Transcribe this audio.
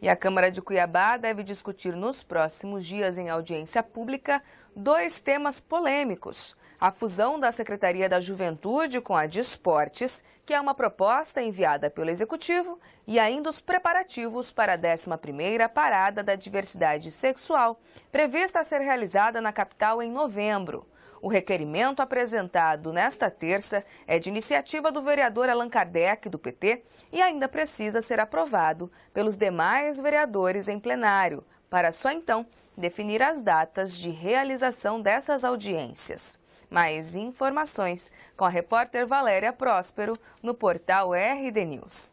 E a Câmara de Cuiabá deve discutir nos próximos dias, em audiência pública, dois temas polêmicos. A fusão da Secretaria da Juventude com a de Esportes, que é uma proposta enviada pelo Executivo, e ainda os preparativos para a 11ª Parada da Diversidade Sexual, prevista a ser realizada na capital em novembro. O requerimento apresentado nesta terça é de iniciativa do vereador Allan Kardec, do PT, e ainda precisa ser aprovado pelos demais vereadores em plenário, para só então definir as datas de realização dessas audiências. Mais informações com a repórter Valéria Próspero no portal RD News.